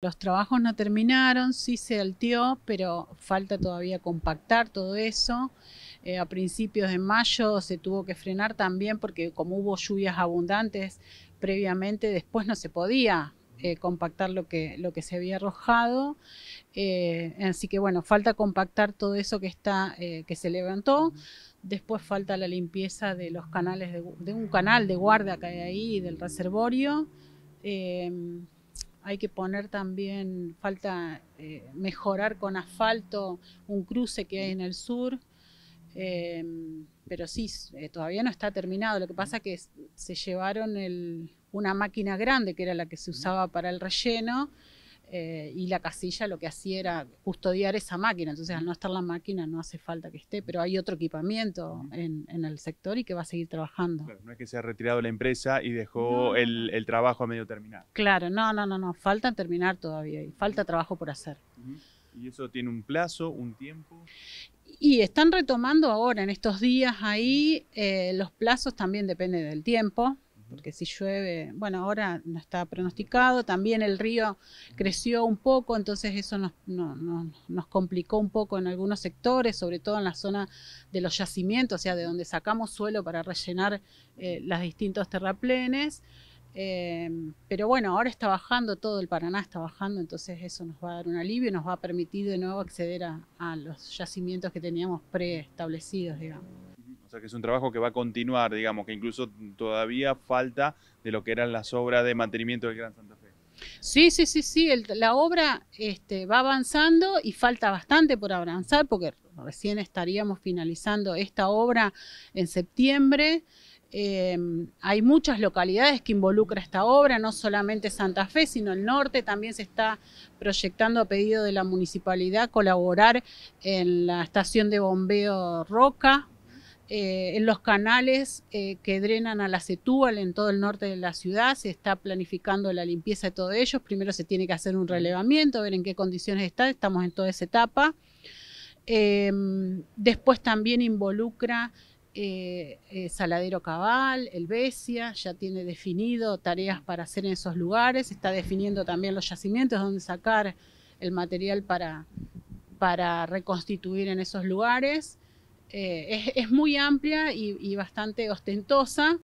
Los trabajos no terminaron, sí se altió, pero falta todavía compactar todo eso. Eh, a principios de mayo se tuvo que frenar también porque como hubo lluvias abundantes previamente, después no se podía eh, compactar lo que, lo que se había arrojado. Eh, así que bueno, falta compactar todo eso que, está, que se levantó. Después falta la limpieza de los canales, de, de un canal de guarda que hay ahí, del reservorio hay que poner también, falta eh, mejorar con asfalto un cruce que hay en el sur. Eh, pero sí, eh, todavía no está terminado. Lo que pasa es que se llevaron una máquina grande que era la que se usaba para el relleno eh, y la casilla lo que hacía era custodiar esa máquina, entonces al no estar la máquina no hace falta que esté, pero hay otro equipamiento en, el sector y que va a seguir trabajando. no es que se ha retirado la empresa y dejó el, trabajo a medio terminar. Claro, no, no, no, no, falta terminar todavía y falta trabajo por hacer. ¿Y eso tiene un plazo, un tiempo? Y están retomando ahora, en estos días ahí, eh, los plazos también depende del tiempo porque si llueve, bueno, ahora no está pronosticado, también el río creció un poco, entonces eso nos, complicó un poco en algunos sectores, sobre todo en la zona de los yacimientos, o sea, de donde sacamos suelo para rellenar las eh, los distintos terraplenes. Eh, pero bueno, ahora está bajando, todo el Paraná está bajando, entonces eso nos va a dar un alivio y nos va a permitir de nuevo acceder a los yacimientos que teníamos preestablecidos, digamos. O sea que es un trabajo que va a continuar, digamos, que incluso todavía falta de lo que eran las obras de mantenimiento del Gran Santa Fe. Sí, sí, sí, sí, la obra este, va avanzando y falta bastante por avanzar porque recién estaríamos finalizando esta obra en septiembre. Em, hay muchas localidades que involucra esta obra, no solamente Santa Fe, sino el norte. También se está proyectando a pedido de la municipalidad colaborar en la estación de bombeo Roca, eh, en los canales eh, que drenan a la Setúbal en todo el norte de la ciudad se está planificando la limpieza de todos ellos. Primero se tiene que hacer un relevamiento, ver en qué condiciones está. Estamos en toda esa etapa. Eh, después también involucra Saladero Cabal, el ya tiene definido tareas para hacer en esos lugares. Está definiendo también los yacimientos donde sacar el material para, para reconstituir en esos lugares. Eh, es, muy amplia y bastante ostentosa.